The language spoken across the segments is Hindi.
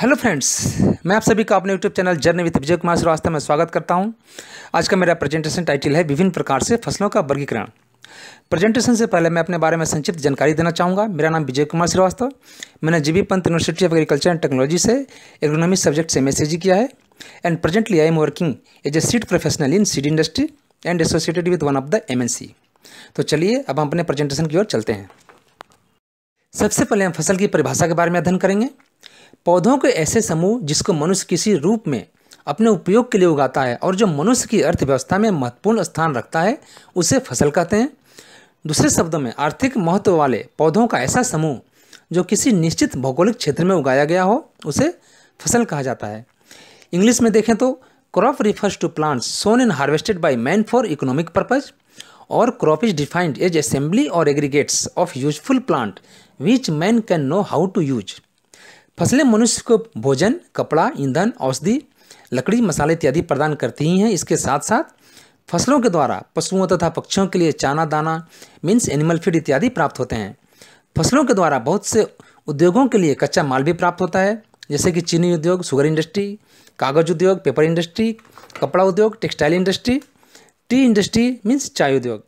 हेलो फ्रेंड्स मैं आप सभी का अपने YouTube channel journey with Vijay Kumar Shrivastava में स्वागत करता हूं आज का मेरा प्रेजेंटेशन टाइटल है विभिन्न प्रकार से फसलों का वर्गीकरण प्रेजेंटेशन से पहले मैं अपने बारे में संक्षिप्त जानकारी देना चाहूँगा मेरा नाम विजय कुमार श्रीवास्तव मैंने GB Pant university of agriculture and technology से इकोनॉमिक सब्जेक्ट से एम किया है and presently I am working as a seed professional in seed industry and associated with one of the um तो चलिए अब हम अपने प्रेजेंटेशन की ओर चलते हैं सबसे पहले हम फसल की परिभाषा के बारे में अध्ययन करेंगे पौधों के ऐसे समूह जिसको मनुष्य किसी रूप में अपने उपयोग के लिए उगाता है और जो मनुष्य की अर्थव्यवस्था में महत्वपूर्ण स्थान रखता है उसे फसल कहते हैं दूसरे शब्दों में आर्थिक महत्व वाले पौधों का ऐसा समूह जो किसी निश्चित भौगोलिक क्षेत्र में उगाया गया हो उसे फसल कहा जाता है इंग्लिश में देखें तो crop refers to plants sown and harvested by man for economic purpose और crop is defined as assembly और aggregates of useful plant which man can know how to use फसलें मनुष्य को भोजन कपड़ा ईंधन औषधि लकड़ी मसाले इत्यादि प्रदान करती ही हैं इसके साथ साथ फसलों के द्वारा पशुओं तथा पक्षियों के लिए चाना दाना मीन्स एनिमल फीड इत्यादि प्राप्त होते हैं फसलों के द्वारा बहुत से उद्योगों के लिए कच्चा माल भी प्राप्त होता है जैसे कि चीनी उद्योग शुगर इंडस्ट्री कागज उद्योग पेपर इंडस्ट्री कपड़ा उद्योग textile industry tea industry means चाय उद्योग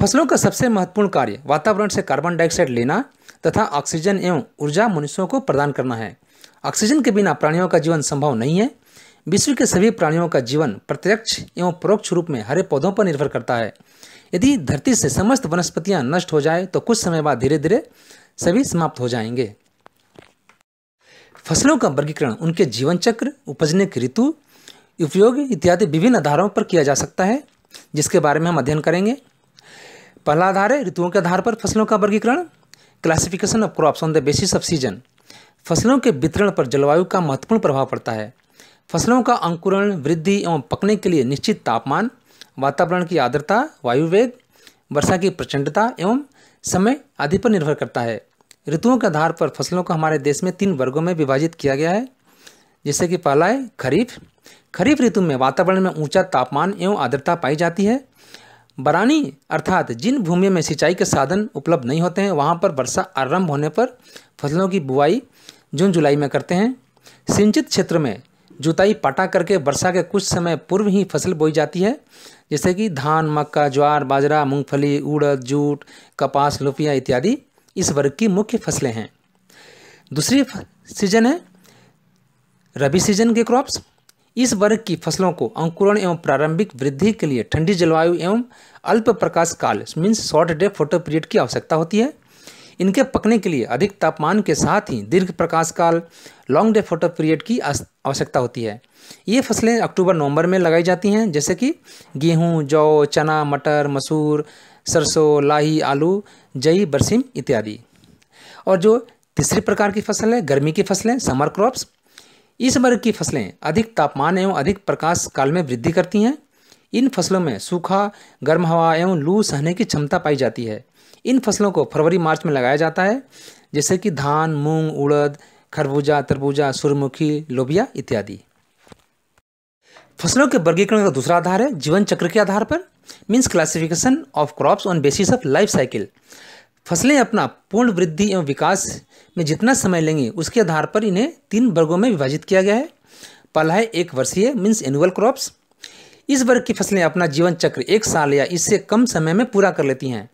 फसलों का सबसे महत्वपूर्ण कार्य वातावरण से कार्बन डाइऑक्साइड लेना तथा ऑक्सीजन एवं ऊर्जा मनुष्यों को प्रदान करना है ऑक्सीजन के बिना प्राणियों का जीवन संभव नहीं है विश्व के सभी प्राणियों का जीवन प्रत्यक्ष एवं परोक्ष रूप में हरे पौधों पर निर्भर करता है यदि धरती से समस्त वनस्पतियाँ नष्ट हो जाए तो कुछ समय बाद धीरे धीरे सभी समाप्त हो जाएंगे फसलों का वर्गीकरण उनके जीवन चक्र उपजने की ऋतु उपयोग इत्यादि विभिन्न आधारों पर किया जा सकता है जिसके बारे में हम अध्ययन करेंगे पहला आधार है ऋतुओं के आधार पर फसलों का वर्गीकरण classification of crops on the basis of season फसलों के वितरण पर जलवायु का महत्वपूर्ण प्रभाव पड़ता है फसलों का अंकुरण वृद्धि एवं पकने के लिए निश्चित तापमान वातावरण की आर्द्रता वायु वेग वर्षा की प्रचंडता एवं समय आदि पर निर्भर करता है ऋतुओं के आधार पर फसलों को हमारे देश में तीन वर्गों में विभाजित किया गया है जैसे कि पहला है खरीफ खरीफ ऋतु में वातावरण में ऊंचा तापमान एवं आर्द्रता पाई जाती है बरानी अर्थात जिन भूमियों में सिंचाई के साधन उपलब्ध नहीं होते हैं वहाँ पर वर्षा आरंभ होने पर फसलों की बुआई जून जुलाई में करते हैं सिंचित क्षेत्र में जुताई पटा करके वर्षा के कुछ समय पूर्व ही फसल बोई जाती है जैसे कि धान मक्का ज्वार बाजरा मूंगफली उड़द जूट कपास लुपिया इत्यादि इस वर्ग की मुख्य फसलें हैं दूसरी सीजन है रबी सीजन के क्रॉप्स इस वर्ग की फसलों को अंकुरण एवं प्रारंभिक वृद्धि के लिए ठंडी जलवायु एवं अल्प प्रकाश काल means short day photoperiod की आवश्यकता होती है इनके पकने के लिए अधिक तापमान के साथ ही दीर्घ प्रकाश काल लॉन्ग डे फोटो पीरियड की आवश्यकता होती है ये फसलें अक्टूबर नवंबर में लगाई जाती हैं जैसे कि गेहूँ जौ चना मटर मसूर सरसों लाही आलू जई बरसीम इत्यादि और जो तीसरे प्रकार की फसल है गर्मी की फसलें समर क्रॉप्स इस वर्ग की फसलें अधिक तापमान एवं अधिक प्रकाश काल में वृद्धि करती हैं इन फसलों में सूखा गर्म हवा एवं लू सहने की क्षमता पाई जाती है इन फसलों को फरवरी मार्च में लगाया जाता है जैसे कि धान मूंग उड़द खरबूजा तरबूजा सूर्यमुखी लोबिया इत्यादि फसलों के वर्गीकरण का दूसरा आधार है जीवन चक्र के आधार पर means classification of crops on basis of life cycle फसलें अपना पूर्ण वृद्धि एवं विकास में जितना समय लेंगे उसके आधार पर इन्हें तीन वर्गों में विभाजित किया गया है पहला है एक वर्षीय मीन्स एनुअल क्रॉप्स इस वर्ग की फसलें अपना जीवन चक्र एक साल या इससे कम समय में पूरा कर लेती हैं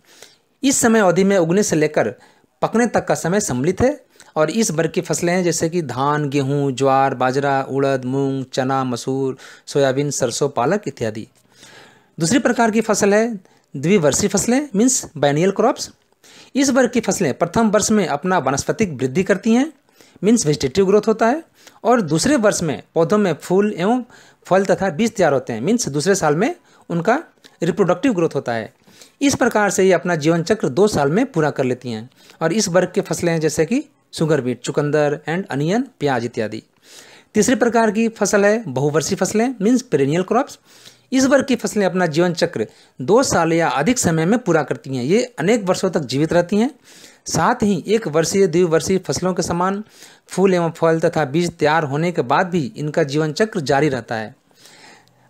इस समय अवधि में उगने से लेकर पकने तक का समय सम्मिलित है और इस वर्ग की फसलें हैं जैसे कि धान गेहूँ ज्वार बाजरा उड़द मूंग चना मसूर सोयाबीन सरसों पालक इत्यादि दूसरी प्रकार की फसल है द्विवर्षीय फसलें मीन्स बैनियल क्रॉप्स इस वर्ग की फसलें प्रथम वर्ष में अपना वनस्पतिक वृद्धि करती हैं मीन्स वेजिटेटिव ग्रोथ होता है और दूसरे वर्ष में पौधों में फूल एवं फल तथा बीज तैयार होते हैं मीन्स दूसरे साल में उनका रिप्रोडक्टिव ग्रोथ होता है इस प्रकार से ये अपना जीवन चक्र दो साल में पूरा कर लेती हैं और इस वर्ग की फसलें जैसे कि सुगर बीट चुकंदर एंड अनियन प्याज इत्यादि तीसरे प्रकार की फसल है बहुवर्षीय फसलें मीन्स पेरेनियल क्रॉप्स इस वर्ग की फसलें अपना जीवन चक्र दो साल या अधिक समय में पूरा करती हैं ये अनेक वर्षों तक जीवित रहती हैं साथ ही एक वर्षीय द्विवर्षीय फसलों के समान फूल एवं फल तथा बीज तैयार होने के बाद भी इनका जीवन चक्र जारी रहता है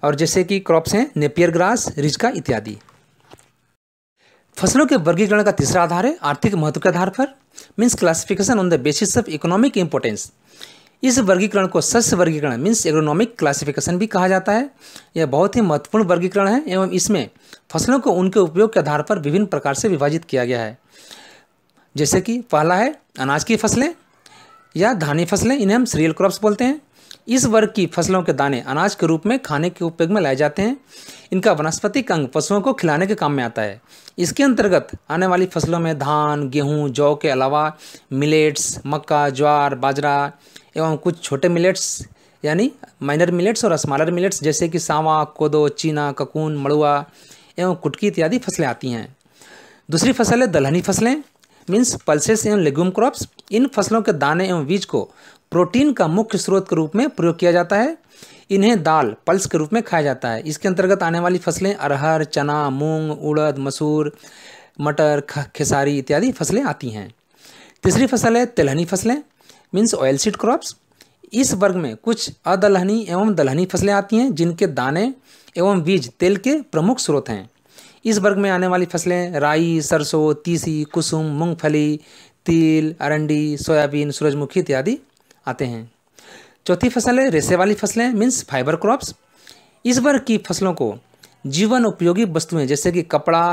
और जैसे कि क्रॉप्स हैं नेपियर ग्रास रिजका इत्यादि फसलों के वर्गीकरण का तीसरा आधार है आर्थिक महत्व के आधार पर means classification on the basis of economic importance इस वर्गीकरण को सस्य वर्गीकरण मीन्स एग्रोनॉमिक क्लासिफिकेशन भी कहा जाता है यह बहुत ही महत्वपूर्ण वर्गीकरण है एवं इसमें फसलों को उनके उपयोग के आधार पर विभिन्न प्रकार से विभाजित किया गया है जैसे कि पहला है अनाज की फसलें या धानी फसलें इन्हें हम सीरियल क्रॉप्स बोलते हैं इस वर्ग की फसलों के दाने अनाज के रूप में खाने के उपयोग में लाए जाते हैं इनका वनस्पतिक अंग पशुओं को खिलाने के काम में आता है इसके अंतर्गत आने वाली फसलों में धान गेहूं जौ के अलावा मिलेट्स मक्का ज्वार बाजरा एवं कुछ छोटे मिलेट्स यानी माइनर मिलेट्स और स्मॉलर मिलेट्स जैसे कि सावा कोदो चीना ककून मड़ुआ एवं कुटकी इत्यादि फसलें आती हैं दूसरी फसल है दलहनी फसलें मीन्स पल्सेस एवं लेग्यूम क्रॉप्स इन फसलों के दाने एवं बीज को प्रोटीन का मुख्य स्रोत के रूप में प्रयोग किया जाता है इन्हें दाल पल्स के रूप में खाया जाता है इसके अंतर्गत आने वाली फसलें अरहर चना मूंग उड़द मसूर मटर खेसारी इत्यादि फसलें आती हैं तीसरी फसल है तिलहनी फसलें मीन्स ऑयल सीड क्रॉप्स इस वर्ग में कुछ अदलहनी एवं दलहनी फसलें आती हैं जिनके दाने एवं बीज तेल के प्रमुख स्रोत हैं इस वर्ग में आने वाली फसलें राई सरसों तीसी कुसुम मूंगफली तिल अरंडी सोयाबीन सूरजमुखी इत्यादि आते हैं चौथी फसल है रेसे वाली फसलें मीन्स फाइबर क्रॉप्स इस वर्ग की फसलों को जीवन उपयोगी वस्तुएं जैसे कि कपड़ा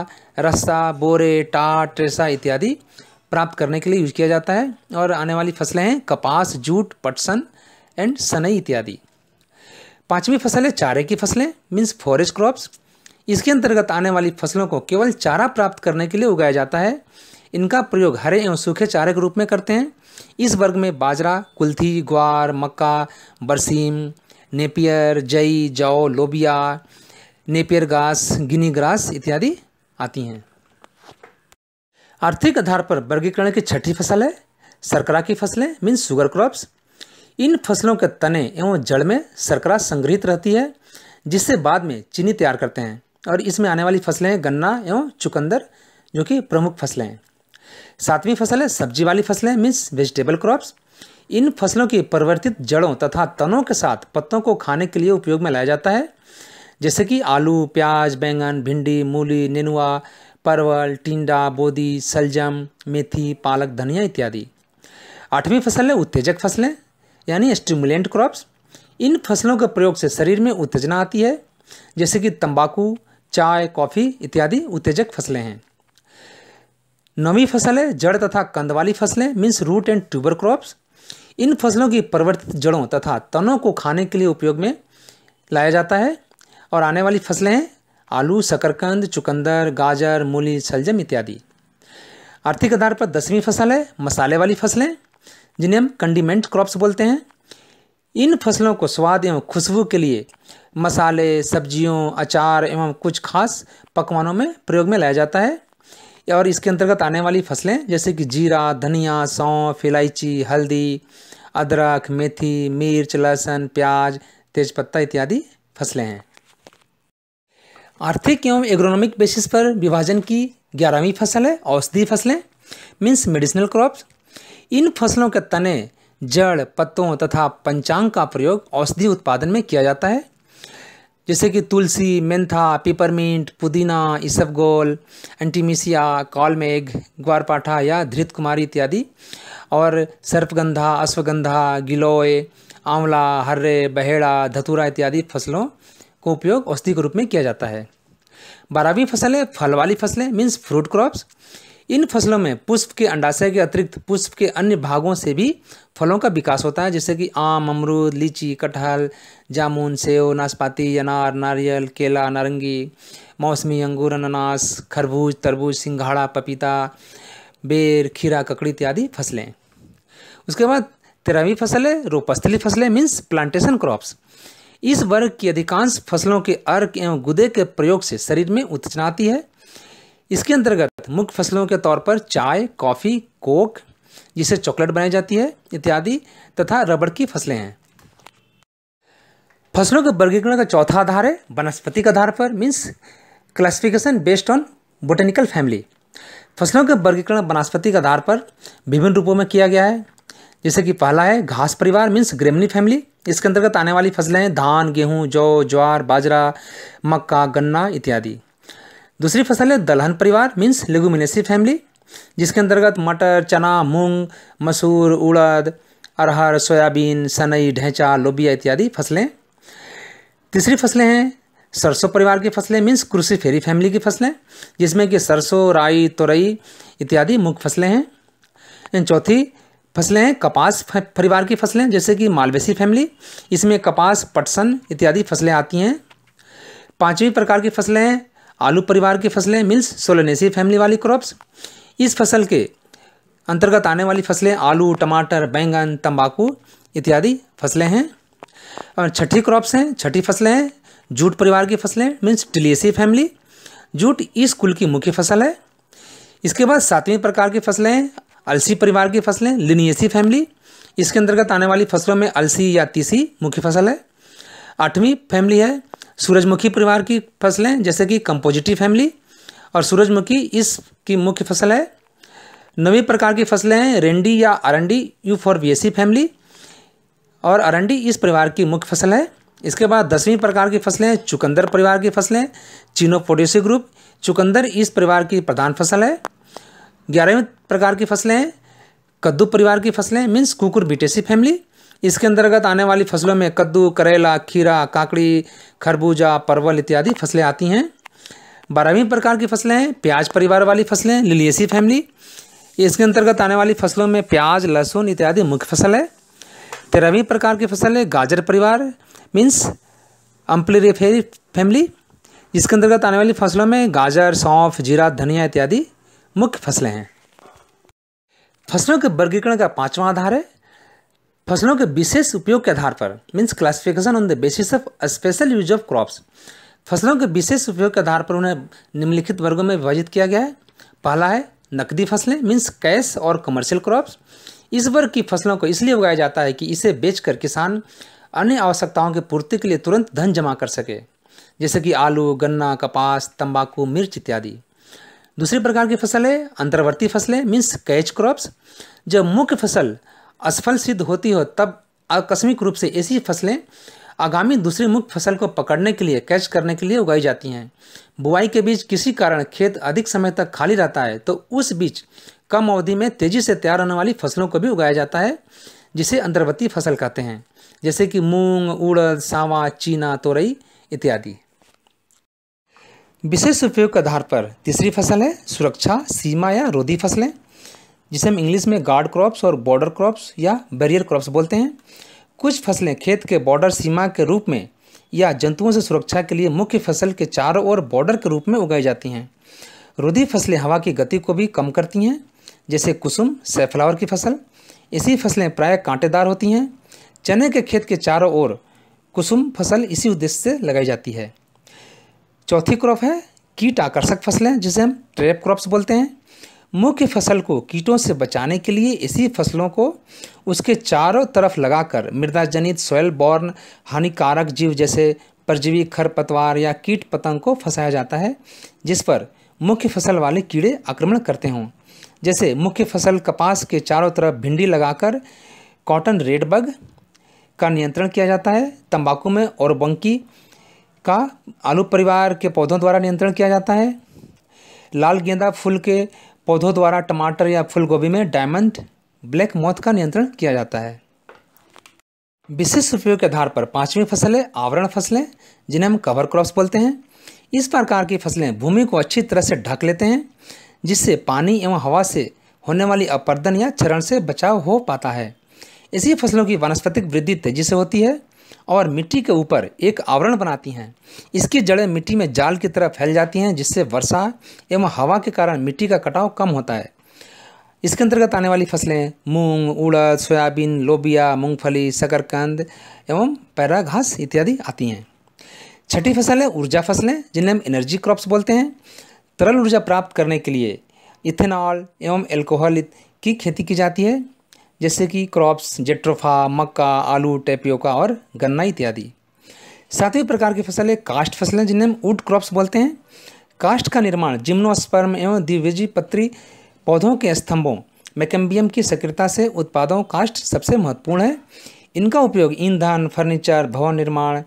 रस्सा बोरे टाट रेसा इत्यादि प्राप्त करने के लिए यूज किया जाता है और आने वाली फसलें हैं कपास जूट पटसन एंड सनई इत्यादि पांचवी फसल है चारे की फसलें मीन्स फॉरेस्ट क्रॉप्स इसके अंतर्गत आने वाली फसलों को केवल चारा प्राप्त करने के लिए उगाया जाता है इनका प्रयोग हरे एवं सूखे चारे के रूप में करते हैं इस वर्ग में बाजरा कुल्थी ग्वार मक्का बरसीम नेपियर जई जौ लोबिया नेपियर घास गिनी ग्रास इत्यादि आती हैं आर्थिक आधार पर वर्गीकरण की छठी फसल है सरकरा की फसलें मीन्स शुगर क्रॉप्स इन फसलों के तने एवं जड़ में सरकरा संग्रहित रहती है जिससे बाद में चीनी तैयार करते हैं और इसमें आने वाली फसलें हैं गन्ना एवं चुकंदर जो कि प्रमुख फसलें हैं सातवीं फसल है सब्जी वाली फसलें मीन्स वेजिटेबल क्रॉप्स इन फसलों की परिवर्तित जड़ों तथा तनों के साथ पत्तों को खाने के लिए उपयोग में लाया जाता है जैसे कि आलू प्याज बैंगन भिंडी मूली नेनुआ परवल टिंडा बोदी सलजम मेथी पालक धनिया इत्यादि आठवीं फसल है उत्तेजक फसलें यानी स्टिमुलेंट क्रॉप्स इन फसलों के प्रयोग से शरीर में उत्तेजना आती है जैसे कि तंबाकू चाय कॉफ़ी इत्यादि उत्तेजक फसलें हैं नवी फसल है जड़ तथा कंद वाली फसलें means root and tuber crops इन फसलों की परिवर्तित जड़ों तथा तनों को खाने के लिए उपयोग में लाया जाता है और आने वाली फसलें हैं आलू शकरकंद चुकंदर गाजर मूली शलजम इत्यादि आर्थिक आधार पर दसवीं फसल है मसाले वाली फसलें जिन्हें हम कंडीमेंट क्रॉप्स बोलते हैं इन फसलों को स्वाद एवं खुशबू के लिए मसाले सब्जियों अचार एवं कुछ खास पकवानों में प्रयोग में लाया जाता है और इसके अंतर्गत आने वाली फसलें जैसे कि जीरा धनिया सौंफ इलायची हल्दी अदरक मेथी मिर्च लहसुन प्याज तेज़पत्ता इत्यादि फसलें हैं आर्थिक एवं एग्रोनॉमिक बेसिस पर विभाजन की ग्यारहवीं फसल है औषधीय फसलें मीन्स मेडिसिनल क्रॉप्स इन फसलों के तने जड़ पत्तों तथा पंचांग का प्रयोग औषधि उत्पादन में किया जाता है जैसे कि तुलसी मेंथा पिपरमिंट पुदीना इसबगोल एंटीमिसिया कॉलमेग ग्वारपाठा या धृत कुमारी इत्यादि और सर्पगंधा अश्वगंधा गिलोय आंवला हर्रे बहेड़ा धतूरा इत्यादि फसलों को उपयोग औषधि के रूप में किया जाता है बारहवीं फसलें फल वाली फसलें मीन्स फ्रूट क्रॉप्स इन फसलों में पुष्प के अंडाशय के अतिरिक्त पुष्प के अन्य भागों से भी फलों का विकास होता है जैसे कि आम अमरूद लीची कटहल जामुन सेव नाशपाती अनार नारियल केला नारंगी मौसमी अंगूर अनानास खरबूज तरबूज सिंघाड़ा पपीता बेर खीरा ककड़ी इत्यादि फसलें उसके बाद तेरहवीं फसल है रोपस्थली फसलें मीन्स प्लांटेशन क्रॉप्स इस वर्ग की अधिकांश फसलों के अर्क एवं गुदे के प्रयोग से शरीर में उत्तेजना आती है इसके अंतर्गत मुख्य फसलों के तौर पर चाय कॉफ़ी कोक जिसे चॉकलेट बनाई जाती है इत्यादि तथा रबड़ की फसलें हैं फसलों के वर्गीकरण का चौथा आधार है वनस्पति के आधार पर means classification based on botanical family फसलों के वर्गीकरण वनस्पति के आधार पर विभिन्न रूपों में किया गया है जैसे कि पहला है घास परिवार मीन्स ग्रेमनी फैमिली इसके अंतर्गत आने वाली फसलें हैं धान गेहूँ जौ ज्वार बाजरा मक्का गन्ना इत्यादि दूसरी फसल है दलहन परिवार मीन्स लेगुमिनेसी फैमिली जिसके अंतर्गत मटर चना मूंग मसूर उड़द अरहर सोयाबीन सनई ढेंचा लोबिया इत्यादि फसलें तीसरी फसलें हैं सरसों परिवार की फसलें मीन्स कृषि फेरी फैमिली की फसलें जिसमें कि सरसों राई तोरई इत्यादि मुख्य फसलें हैं चौथी फसलें हैं कपास परिवार की फसलें जैसे कि मालवेसी फैमिली इसमें कपास पटसन इत्यादि फसलें आती हैं पांचवी प्रकार की फसलें हैं आलू परिवार की फसलें मीन्स सोलनेसी फैमिली वाली क्रॉप्स इस फसल के अंतर्गत आने वाली फसलें आलू टमाटर बैंगन तंबाकू इत्यादि फसलें हैं और छठी क्रॉप्स हैं छठी फसलें हैं जूट परिवार की फसलें मीन्स टिलेसी फैमिली जूट इस कुल की मुख्य फसल है इसके बाद सातवीं प्रकार की फसलें अलसी परिवार की फसलें लिनियसी फैमिली इसके अंतर्गत आने वाली फसलों में अलसी या तीसी मुख्य फसल है आठवीं फैमिली है सूरजमुखी परिवार की फसलें जैसे कि कंपोजिटिव फैमिली और सूरजमुखी इसकी मुख्य फसल है नवी प्रकार की फसलें हैं रेंडी या अरंडी यू फॉर बीएससी फैमिली और अरंडी इस परिवार की मुख्य फसल है इसके बाद दसवीं प्रकार की फसलें चुकंदर परिवार की फसलें चीनो ग्रुप चुकंदर इस परिवार की प्रधान फसल है ग्यारहवें प्रकार की फसलें हैं कद्दू परिवार की फसलें मीन्स कुकुर बीटेसी फैमिली इसके अंतर्गत आने वाली फसलों में कद्दू करेला खीरा काकड़ी खरबूजा परवल इत्यादि फसलें आती हैं बारहवीं प्रकार की फसलें हैं प्याज परिवार वाली फसलें लिलियसी फैमिली इसके अंतर्गत आने वाली फसलों में प्याज लहसुन इत्यादि मुख्य फसल है तेरहवीं प्रकार की फसल है गाजर परिवार मीन्स अम्पलेरिफेरी फैमिली इसके अंतर्गत आने वाली फसलों में गाजर सौंफ जीरा धनिया इत्यादि मुख्य फसलें हैं फसलों के वर्गीकरण का पांचवा आधार है फसलों के विशेष उपयोग के आधार पर means classification on the basis of special use of crops फसलों के विशेष उपयोग के आधार पर उन्हें निम्नलिखित वर्गों में विभाजित किया गया है पहला है नकदी फसलें मीन्स कैश और कमर्शियल क्रॉप्स इस वर्ग की फसलों को इसलिए उगाया जाता है कि इसे बेचकर किसान अन्य आवश्यकताओं की पूर्ति के लिए तुरंत धन जमा कर सके जैसे कि आलू गन्ना कपास तंबाकू मिर्च इत्यादि दूसरी प्रकार की फसल है अंतर्वर्ती फसलें मीन्स कैच क्रॉप्स जब मुख्य फसल असफल सिद्ध होती हो तब आकस्मिक रूप से ऐसी फसलें आगामी दूसरी मुख्य फसल को पकड़ने के लिए कैच करने के लिए उगाई जाती हैं बुआई के बीच किसी कारण खेत अधिक समय तक खाली रहता है तो उस बीच कम अवधि में तेज़ी से तैयार होने वाली फसलों को भी उगाया जाता है जिसे अंतर्वर्ती फसल कहते हैं जैसे कि मूंग उड़द सावा चीना तोरई इत्यादि विशेष उपयोग के आधार पर तीसरी फसल है सुरक्षा सीमा या रोधी फसलें जिसे हम इंग्लिश में गार्ड क्रॉप्स और बॉर्डर क्रॉप्स या बैरियर क्रॉप्स बोलते हैं कुछ फसलें खेत के बॉर्डर सीमा के रूप में या जंतुओं से सुरक्षा के लिए मुख्य फसल के चारों ओर बॉर्डर के रूप में उगाई जाती हैं रोधी फसलें हवा की गति को भी कम करती हैं जैसे कुसुम सैफ्लावर की फसल इसी फसलें प्राय कांटेदार होती हैं चने के खेत के चारों ओर कुसुम फसल इसी उद्देश्य से लगाई जाती है चौथी क्रॉप है कीट आकर्षक फसलें जिसे हम ट्रैप क्रॉप्स बोलते हैं मुख्य फसल को कीटों से बचाने के लिए इसी फसलों को उसके चारों तरफ लगाकर मृदा जनित सोयल बॉर्न हानिकारक जीव जैसे परजीवी खरपतवार या कीट पतंग को फंसाया जाता है जिस पर मुख्य फसल वाले कीड़े आक्रमण करते हों जैसे मुख्य फसल कपास के चारों तरफ भिंडी लगाकर कॉटन रेडबग का नियंत्रण किया जाता है तंबाकू में और बंकी का आलू परिवार के पौधों द्वारा नियंत्रण किया जाता है लाल गेंदा फूल के पौधों द्वारा टमाटर या फूल गोभी में डायमंड ब्लैक मौत का नियंत्रण किया जाता है विशेष उपयोग के आधार पर पांचवी फसलें आवरण फसलें जिन्हें हम कवर क्रॉप्स बोलते हैं इस प्रकार की फसलें भूमि को अच्छी तरह से ढक लेते हैं जिससे पानी एवं हवा से होने वाली अपर्दन या चरण से बचाव हो पाता है इसी फसलों की वनस्पतिक वृद्धि तेजी से होती है और मिट्टी के ऊपर एक आवरण बनाती हैं इसकी जड़ें मिट्टी में जाल की तरह फैल जाती हैं जिससे वर्षा एवं हवा के कारण मिट्टी का कटाव कम होता है इसके अंतर्गत आने वाली फसलें मूंग उड़द सोयाबीन लोबिया मूंगफली शकरकंद एवं पैरा घास इत्यादि आती हैं छठी फसलें ऊर्जा फसलें जिन्हें हम एनर्जी क्रॉप्स बोलते हैं तरल ऊर्जा प्राप्त करने के लिए इथेनॉल एवं एल्कोहल की खेती की जाती है जैसे कि क्रॉप्स जेट्रोफा मक्का आलू टेपियोका और गन्ना इत्यादि सातवें प्रकार की फसलें कास्ट फसलें जिन्हें हम वुड क्रॉप्स बोलते हैं कास्ट का निर्माण जिम्नोस्पर्म एवं द्विबीजी पत्री पौधों के स्तंभों मैकेम्बियम की सक्रियता से उत्पादों कास्ट सबसे महत्वपूर्ण है इनका उपयोग ईंधन फर्नीचर भवन निर्माण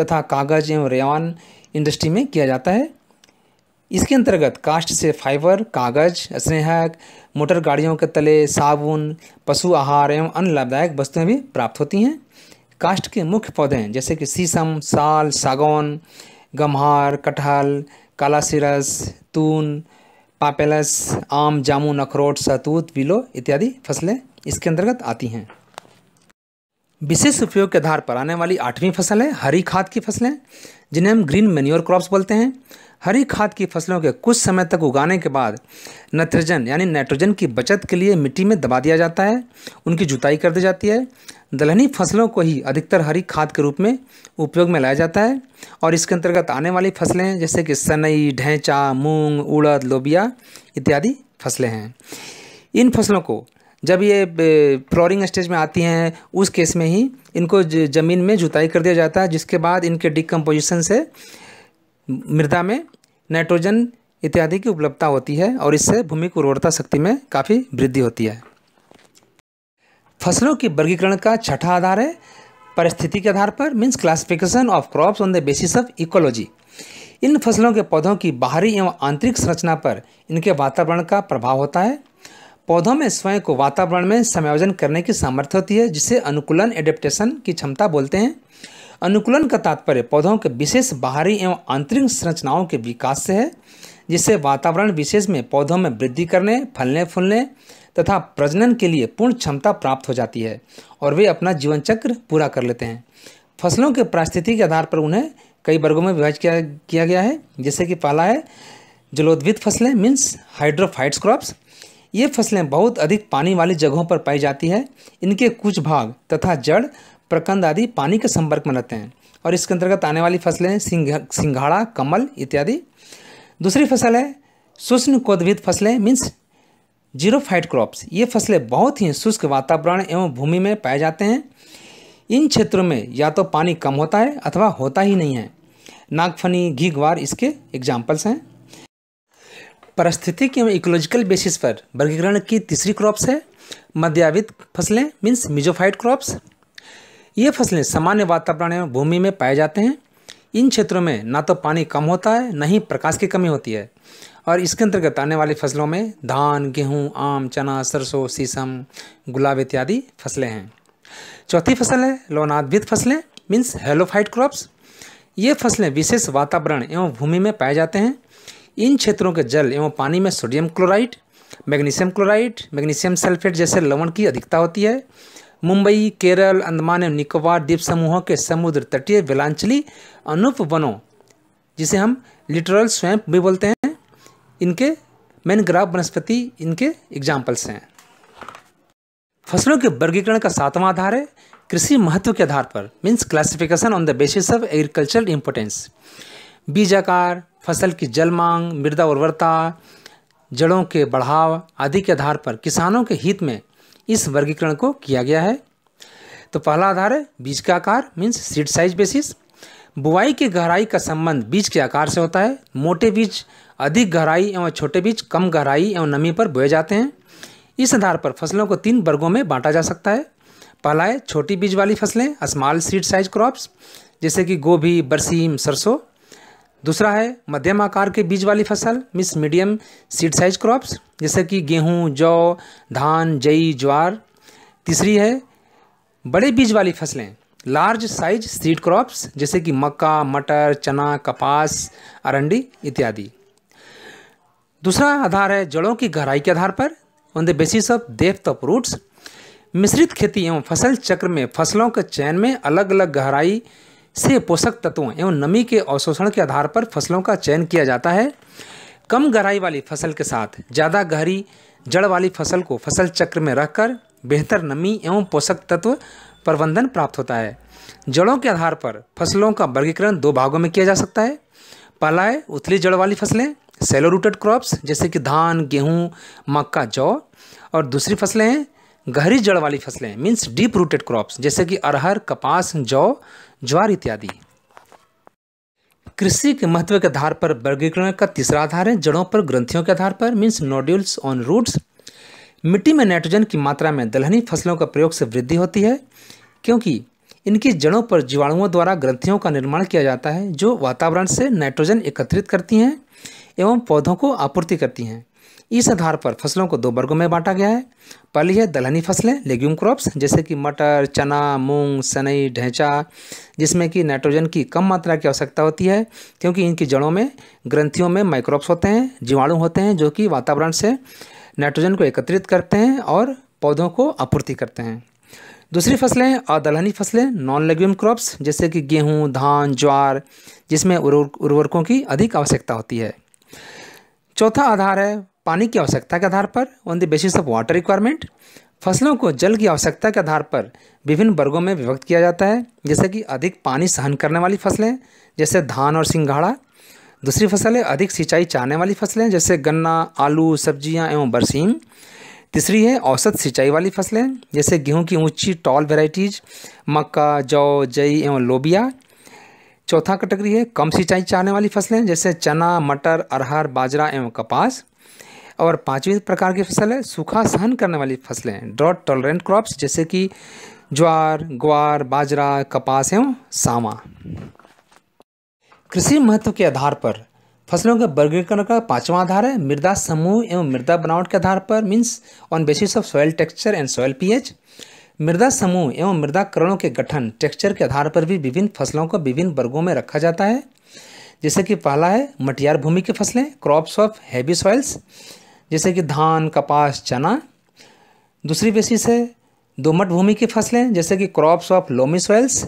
तथा कागज एवं रेवान इंडस्ट्री में किया जाता है इसके अंतर्गत कास्ट से फाइबर कागज स्नेहक मोटर गाड़ियों के तले साबुन पशु आहार एवं अन्य लाभदायक वस्तुएं भी प्राप्त होती हैं कास्ट के मुख्य पौधे हैं जैसे कि शीशम साल सागौन गम्हार कटहल कालासिरस तून पापेलस आम जामुन अखरोट सतूत बिलो इत्यादि फसलें इसके अंतर्गत आती हैं विशेष उपयोग के आधार पर आने वाली आठवीं फसल है हरी खाद की फसलें जिन्हें हम ग्रीन मेन्योर क्रॉप्स बोलते हैं हरी खाद की फसलों के कुछ समय तक उगाने के बाद नाइट्रोजन यानी नाइट्रोजन की बचत के लिए मिट्टी में दबा दिया जाता है उनकी जुताई कर दी जाती है दलहनी फसलों को ही अधिकतर हरी खाद के रूप में उपयोग में लाया जाता है और इसके अंतर्गत आने वाली फसलें जैसे कि सनई ढैंचा मूंग उड़द लोबिया इत्यादि फसलें हैं इन फसलों को जब ये फ्लोरिंग स्टेज में आती हैं उस केस में ही इनको ज़मीन में जुताई कर दिया जाता है जिसके बाद इनके डिकम्पोजिशन से मृदा में नाइट्रोजन इत्यादि की उपलब्धता होती है और इससे भूमि की उर्वरता शक्ति में काफ़ी वृद्धि होती है फसलों की वर्गीकरण का छठा आधार है परिस्थिति के आधार पर means classification of crops on the basis of ecology इन फसलों के पौधों की बाहरी एवं आंतरिक संरचना पर इनके वातावरण का प्रभाव होता है पौधों में स्वयं को वातावरण में समायोजन करने की सामर्थ्य होती है जिसे अनुकूलन एडेप्टेशन की क्षमता बोलते हैं अनुकूलन का तात्पर्य पौधों के विशेष बाहरी एवं आंतरिक संरचनाओं के विकास से है जिससे वातावरण विशेष में पौधों में वृद्धि करने फलने फूलने तथा प्रजनन के लिए पूर्ण क्षमता प्राप्त हो जाती है और वे अपना जीवन चक्र पूरा कर लेते हैं फसलों के परिस्थिति के आधार पर उन्हें कई वर्गों में विभाजित किया किया गया है जैसे कि पहला है जलोद्वित फसलें मीन्स हाइड्रोफाइट्स क्रॉप्स ये फसलें बहुत अधिक पानी वाली जगहों पर पाई जाती है इनके कुछ भाग तथा जड़ प्रकंद आदि पानी के संपर्क में रहते हैं और इसके अंतर्गत आने वाली फसलें सिंह सिंघाड़ा कमल इत्यादि दूसरी फसल है शुष्ण कोदभित फसलें मीन्स जीरो फाइट क्रॉप्स ये फसलें बहुत ही शुष्क वातावरण एवं भूमि में पाए जाते हैं इन क्षेत्रों में या तो पानी कम होता है अथवा होता ही नहीं है नागफनी घी ग्वार इसके एग्जाम्पल्स हैं परिस्थितिक एवं इकोलॉजिकल बेसिस पर वर्गीकरण की तीसरी क्रॉप्स है मध्यावित फसलें मीन्स मिजोफाइट क्रॉप्स ये फसलें सामान्य वातावरण एवं भूमि में पाए जाते हैं इन क्षेत्रों में ना तो पानी कम होता है ना ही प्रकाश की कमी होती है और इसके अंतर्गत आने वाली फसलों में धान गेहूँ आम चना सरसों शीशम गुलाब इत्यादि फसलें हैं चौथी फसल है लोनाद्भित फसलें मीन्स हेलोफाइट क्रॉप्स ये फसलें विशेष वातावरण एवं भूमि में पाए जाते हैं इन क्षेत्रों के जल एवं पानी में sodium chloride magnesium chloride magnesium sulphate जैसे लवण की अधिकता होती है मुंबई केरल अंडमान एवं निकोबार द्वीप समूहों के समुद्र तटीय विलांचली अनुप वनों जिसे हम लिटरल स्वैम्प भी बोलते हैं इनके मैनग्राव वनस्पति इनके एग्जाम्पल्स हैं फसलों के वर्गीकरण का सातवां आधार है कृषि महत्व के आधार पर means classification on the basis of agricultural importance बीज आकार फसल की जल मांग मृदा उर्वरता जड़ों के बढ़ाव आदि के आधार पर किसानों के हित में इस वर्गीकरण को किया गया है तो पहला आधार है बीज का आकार मीन्स सीड साइज बेसिस बुआई की गहराई का संबंध बीज के आकार से होता है मोटे बीज अधिक गहराई एवं छोटे बीज कम गहराई एवं नमी पर बोए जाते हैं इस आधार पर फसलों को तीन वर्गों में बांटा जा सकता है पहला है छोटी बीज वाली फसलें स्मॉल सीड साइज क्रॉप्स जैसे कि गोभी बरसीम सरसों दूसरा है मध्यम आकार के बीज वाली फसल means medium seed size crops जैसे कि गेहूँ जौ धान जई ज्वार तीसरी है बड़े बीज वाली फसलें लार्ज साइज सीड क्रॉप्स जैसे कि मक्का मटर चना कपास अरंडी इत्यादि दूसरा आधार है जड़ों की गहराई के आधार पर on the basis of depth of roots मिश्रित खेती एवं फसल चक्र में फसलों के चयन में अलग अलग गहराई से पोषक तत्वों एवं नमी के अवशोषण के आधार पर फसलों का चयन किया जाता है कम गहराई वाली फसल के साथ ज़्यादा गहरी जड़ वाली फसल को फसल चक्र में रखकर बेहतर नमी एवं पोषक तत्व प्रबंधन प्राप्त होता है जड़ों के आधार पर फसलों का वर्गीकरण दो भागों में किया जा सकता है पहला है उथली जड़ वाली फसलें सेलो रूटेड क्रॉप्स जैसे कि धान गेहूँ मक्का जौ और दूसरी फसलें हैं गहरी जड़ वाली फसलें मीन्स डीप रूटेड क्रॉप्स जैसे कि अरहर कपास जौ ज्वार इत्यादि कृषि के महत्व के आधार पर वर्गीकरण का तीसरा आधार है जड़ों पर ग्रंथियों के आधार पर मीन्स नोड्यूल्स ऑन रूट्स मिट्टी में नाइट्रोजन की मात्रा में दलहनी फसलों का प्रयोग से वृद्धि होती है क्योंकि इनकी जड़ों पर जीवाणुओं द्वारा ग्रंथियों का निर्माण किया जाता है जो वातावरण से नाइट्रोजन एकत्रित करती हैं एवं पौधों को आपूर्ति करती हैं इस आधार पर फसलों को दो वर्गों में बांटा गया है पहली है दलहनी फसलें लेग्यूम क्रॉप्स जैसे कि मटर चना मूंग सनई ढैंचा जिसमें कि नाइट्रोजन की कम मात्रा की आवश्यकता होती है क्योंकि इनकी जड़ों में ग्रंथियों में माइक्रोब्स होते हैं जीवाणु होते हैं जो कि वातावरण से नाइट्रोजन को एकत्रित करते हैं और पौधों को आपूर्ति करते हैं दूसरी फसलें और दलहनी फसलें नॉन लेग्यूम क्रॉप्स जैसे कि गेहूँ धान ज्वार जिसमें उर्वरकों की अधिक आवश्यकता होती है चौथा आधार है पानी की आवश्यकता के आधार पर on the basis of water requirement फसलों को जल की आवश्यकता के आधार पर विभिन्न वर्गों में विभक्त किया जाता है जैसे कि अधिक पानी सहन करने वाली फसलें जैसे धान और सिंघाड़ा दूसरी फसल है अधिक सिंचाई चाहने वाली फसलें जैसे गन्ना आलू सब्जियां एवं बरसीम तीसरी है औसत सिंचाई वाली फसलें जैसे गेहूं की ऊंची टॉल वेराइटीज़ मक्का जौ जई एवं लोबिया चौथा कैटेगरी है कम सिंचाई चाहने वाली फसलें जैसे चना मटर अरहर बाजरा एवं कपास और पांचवी प्रकार की फसल है सूखा सहन करने वाली फसलें ड्रॉट टॉलरेंट क्रॉप्स जैसे कि ज्वार ग्वार बाजरा कपास एवं सामा कृषि महत्व के आधार पर फसलों के वर्गीकरण का पांचवा आधार है मृदा समूह एवं मृदा बनावट के आधार पर means on basis of soil texture and soil pH मृदा समूह एवं मृदा करणों के गठन टेक्सचर के आधार पर भी विभिन्न फसलों को विभिन्न वर्गों में रखा जाता है जैसे कि पहला है मटियार भूमि की फसलें क्रॉप्स ऑफ हैवी सॉइल्स जैसे कि धान कपास चना दूसरी बेसिस है दोमट भूमि की फसलें जैसे कि क्रॉप्स ऑफ लोमी सॉइल्स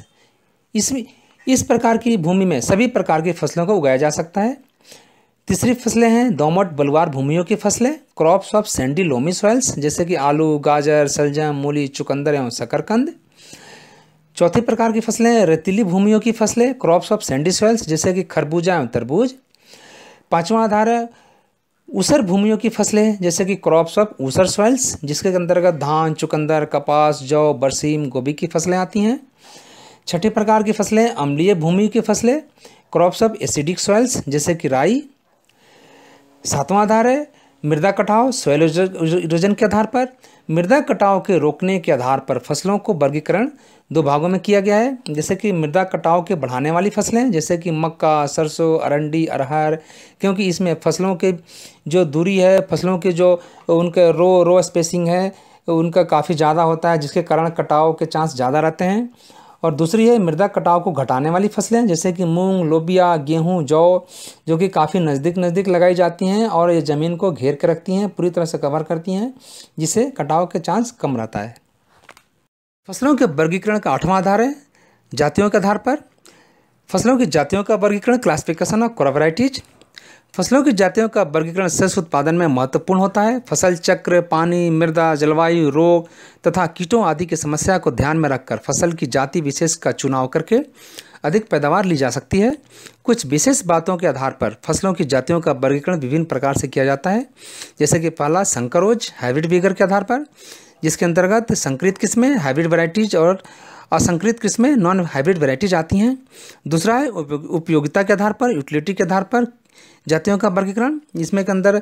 इसमें इस प्रकार की भूमि में सभी प्रकार की फसलों को उगाया जा सकता है तीसरी फसलें हैं दोमट बलवार भूमियों की फसलें crops of sandy loamy soils जैसे कि आलू गाजर सलजम मूली चुकंदर एवं शकरकंद चौथी प्रकार की फसलें रेतीली भूमियों की फसलें क्रॉप्स ऑफ सैंडी सॉइल्स जैसे कि खरबूजा एवं तरबूज पाँचवा आधार है ऊसर भूमियों की फसलें जैसे कि क्रॉप्स ऑफ ऊसर सॉइल्स जिसके अंतर्गत धान चुकंदर कपास जौ बरसीम गोभी की फसलें आती हैं छठे प्रकार की फसलें अम्लीय भूमि की फसलें क्रॉप्स ऑफ एसिडिक सॉइल्स जैसे कि राई सातवां आधार है मृदा कटाव सोयल इरोजन के आधार पर मृदा कटाव के रोकने के आधार पर फसलों को वर्गीकरण दो भागों में किया गया है जैसे कि मृदा कटाव के बढ़ाने वाली फसलें जैसे कि मक्का सरसों अरंडी अरहर क्योंकि इसमें फसलों के जो दूरी है फसलों के जो उनके रो रो स्पेसिंग है उनका काफ़ी ज़्यादा होता है जिसके कारण कटाव के चांस ज़्यादा रहते हैं और दूसरी है मृदा कटाव को घटाने वाली फसलें जैसे कि मूंग लोबिया गेहूं जौ जो कि काफ़ी नज़दीक नज़दीक लगाई जाती हैं और ये ज़मीन को घेर के रखती हैं पूरी तरह से कवर करती हैं जिससे कटाव के चांस कम रहता है फसलों के वर्गीकरण का आठवां आधार है जातियों के आधार पर फसलों की जातियों का वर्गीकरण क्लासिफिकेशन ऑफ क्रॉप वराइटीज़ फसलों की जातियों का वर्गीकरण शस्य उत्पादन में महत्वपूर्ण होता है फसल चक्र पानी मृदा जलवायु रोग तथा कीटों आदि की समस्या को ध्यान में रखकर फसल की जाति विशेष का चुनाव करके अधिक पैदावार ली जा सकती है कुछ विशेष बातों के आधार पर फसलों की जातियों का वर्गीकरण विभिन्न प्रकार से किया जाता है जैसे कि पहला संकरोज हाइब्रिड बीगर के आधार पर जिसके अंतर्गत संकृत किस्में हाइब्रिड वराइटीज़ और असंकृत किस्में नॉन हाइब्रिड वेराइटीज आती हैं दूसरा है उपयोगिता के आधार पर यूटिलिटी के आधार पर जातियों का वर्गीकरण इसमें के अंदर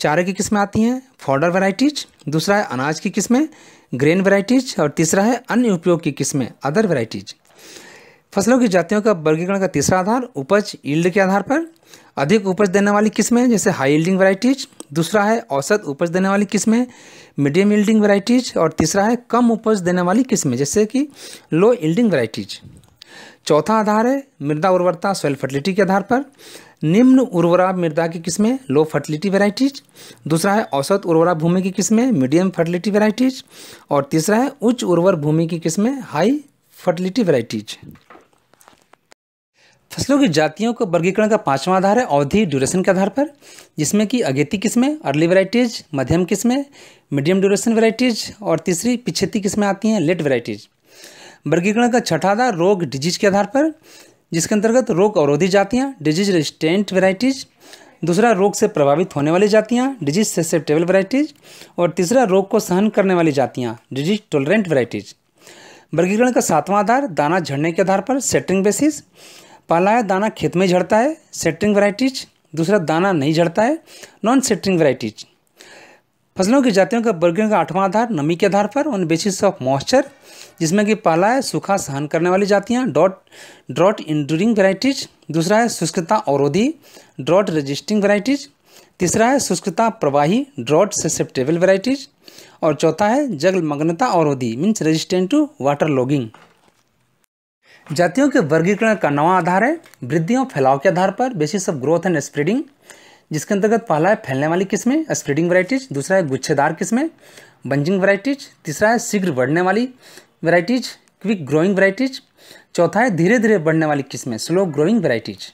चारे की किस्में आती हैं फॉर्डर वेराइटीज दूसरा है अनाज की किस्में ग्रेन वेराइटीज और तीसरा है अन्य उपयोग की किस्में अदर वेराइटीज फसलों की जातियों का वर्गीकरण का तीसरा आधार उपज ईल्ड के आधार पर अधिक उपज देने वाली किस्में जैसे हाई यील्डिंग वराइटीज दूसरा है औसत उपज देने वाली किस्में मीडियम यील्डिंग वैरायटीज और तीसरा है कम उपज देने वाली किस्में जैसे कि लो यील्डिंग वराइटीज़ चौथा आधार है मृदा उर्वरता सॉइल फर्टिलिटी के आधार पर निम्न उर्वरा मृदा की किस्में लो फर्टिलिटी वेराइटीज दूसरा है औसत उर्वरा भूमि की किस्में मीडियम फर्टिलिटी वेराइटीज और तीसरा है उच्च उर्वर भूमि की किस्में हाई फर्टिलिटी वेराइटीज फसलों की जातियों का वर्गीकरण का पांचवा आधार है अवधि ड्यूरेशन के आधार पर जिसमें कि अगेती किस्में अर्ली वैराइटीज़ मध्यम किस्में मीडियम ड्यूरेशन वैराइटीज़ और तीसरी पिछेती किस्में आती हैं लेट वैराइटीज़ वर्गीकरण का छठा आधार रोग डिजीज के आधार पर जिसके अंतर्गत रोग अवरोधी जातियाँ डिजीज रेजिस्टेंट वेराइटीज़ दूसरा रोग से प्रभावित होने वाली जातियाँ डिजीज सेसेप्टेबल वैराइटीज़ और तीसरा रोग को सहन करने वाली जातियाँ डिजीज टोलरेंट वैराइटीज़ वर्गीकरण का सातवां आधार दाना झड़ने के आधार पर सेटरिंग बेसिस पहला है दाना खेत में झड़ता है सेटरिंग वराइटीज दूसरा दाना नहीं झड़ता है नॉन सेटरिंग वराइटीज फसलों की जातियों का वर्गियों का आठवां आधार नमी के आधार पर ऑन बेसिस ऑफ मॉइस्चर जिसमें कि पहला है सूखा सहन करने वाली जातियाँ डॉट ड्रॉट इंडूरिंग वराइटीज दूसरा है शुष्कता अवरोधी ड्रॉट रजिस्टिंग वराइटीज तीसरा है शुष्कता प्रवाही ड्रॉट ससेप्टेबल वराइटीज और चौथा है जल मग्नता अवरोधी means resistant to water logging जातियों के वर्गीकरण का नवा आधार है वृद्धि और फैलाव के आधार पर basis of growth and spreading जिसके अंतर्गत पहला है फैलने वाली किस्में स्प्रेडिंग वराइटीज दूसरा है गुच्छेदार किस्में बंजिंग वराइटीज तीसरा है शीघ्र बढ़ने वाली वराइटीज क्विक ग्रोइंग वराइटीज चौथा है धीरे धीरे बढ़ने वाली किस्में स्लो ग्रोइंग वराइटीज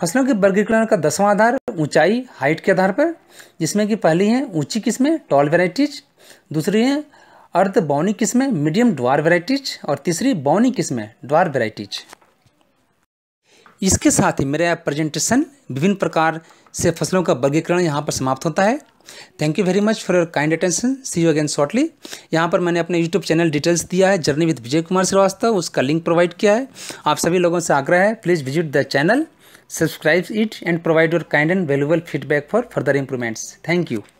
फसलों के वर्गीकरण का दसवां आधार ऊंचाई हाइट के आधार पर जिसमें कि पहली है ऊंची किस्में टॉल वेराइटीज दूसरी है अर्ध तो बौनी किस्में मीडियम ड्वार वेराइटीज और तीसरी बौनी किस्में ड्वार वेराइटीज इसके साथ ही मेरा प्रेजेंटेशन विभिन्न प्रकार से फसलों का वर्गीकरण यहाँ पर समाप्त होता है thank you very much for your kind attention see you again shortly यहाँ पर मैंने अपने यूट्यूब चैनल डिटेल्स दिया है जर्नी विद विजय कुमार श्रीवास्तव उसका लिंक प्रोवाइड किया है आप सभी लोगों से आग्रह है please visit the channel subscribe it and provide your kind and valuable feedback for further improvements thank you